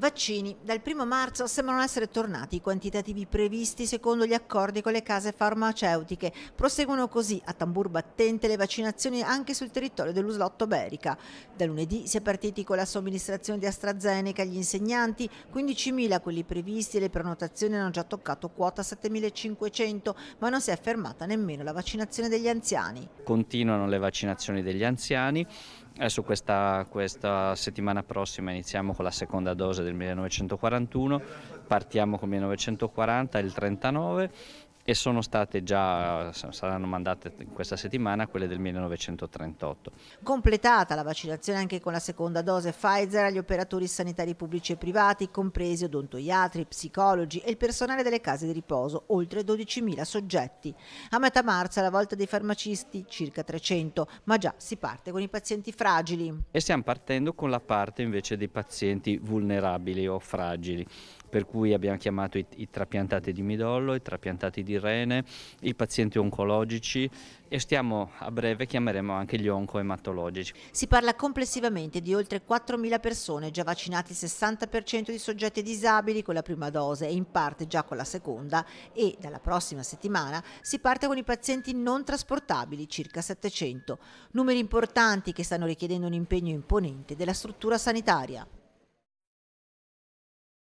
Vaccini. Dal 1 marzo sembrano essere tornati i quantitativi previsti secondo gli accordi con le case farmaceutiche. Proseguono così a tambur battente le vaccinazioni anche sul territorio dell'Uslotto Berica. Da lunedì si è partiti con la somministrazione di AstraZeneca agli insegnanti, 15.000 quelli previsti e le prenotazioni hanno già toccato quota 7.500, ma non si è fermata nemmeno la vaccinazione degli anziani. Continuano le vaccinazioni degli anziani, Adesso eh, questa, questa, settimana prossima iniziamo con la seconda dose del 1941, partiamo con 1940, il 39 e sono state già, saranno mandate questa settimana quelle del 1938. Completata la vaccinazione anche con la seconda dose Pfizer agli operatori sanitari pubblici e privati, compresi odontoiatri, psicologi e il personale delle case di riposo, oltre 12.000 soggetti. A metà marzo alla volta dei farmacisti circa 300, ma già si parte con i pazienti fragili. E stiamo partendo con la parte invece dei pazienti vulnerabili o fragili per cui abbiamo chiamato i, i trapiantati di midollo, i trapiantati di rene, i pazienti oncologici e stiamo a breve chiameremo anche gli oncoematologici. Si parla complessivamente di oltre 4.000 persone già vaccinati, 60% di soggetti disabili con la prima dose e in parte già con la seconda e dalla prossima settimana si parte con i pazienti non trasportabili, circa 700, numeri importanti che stanno richiedendo un impegno imponente della struttura sanitaria.